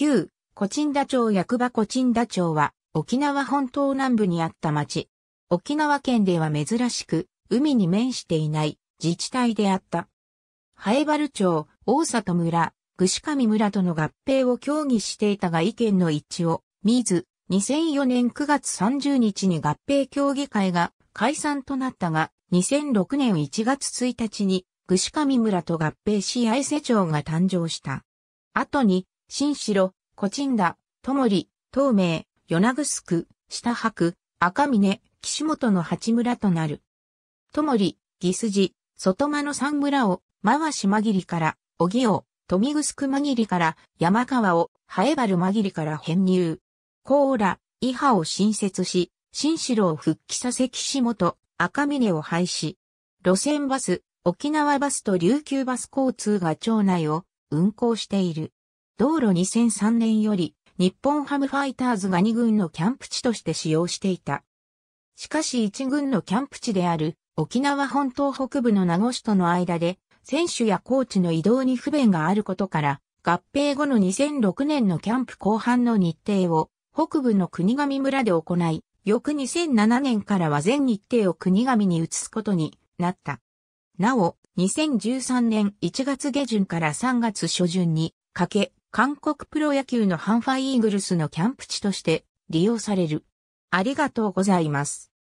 9、コチンダ町役場コチンダ町は、沖縄本島南部にあった町。沖縄県では珍しく、海に面していない自治体であった。ハエバル町、大里村、串上村との合併を協議していたが意見の一致を見ず、2004年9月30日に合併協議会が解散となったが、2006年1月1日に、串上村と合併し愛瀬町が誕生した。後に、新城、コチンダ、ともり、東名、米子宿、下白、赤峰、岸本の八村となる。トモリ、ギスジ、外間の三村を、回し紛ぎりから、小木を、富ぐ区紛まりから、山川を、早原紛るりから編入。コーラ、伊波を新設し、新城を復帰させ岸本、赤峰を廃止。路線バス、沖縄バスと琉球バス交通が町内を運行している。道路2003年より日本ハムファイターズが2軍のキャンプ地として使用していた。しかし1軍のキャンプ地である沖縄本島北部の名護市との間で選手やコーチの移動に不便があることから合併後の2006年のキャンプ後半の日程を北部の国神村で行い、翌2007年からは全日程を国神に移すことになった。なお、2013年1月下旬から3月初旬にかけ、韓国プロ野球のハンファイーグルスのキャンプ地として利用される。ありがとうございます。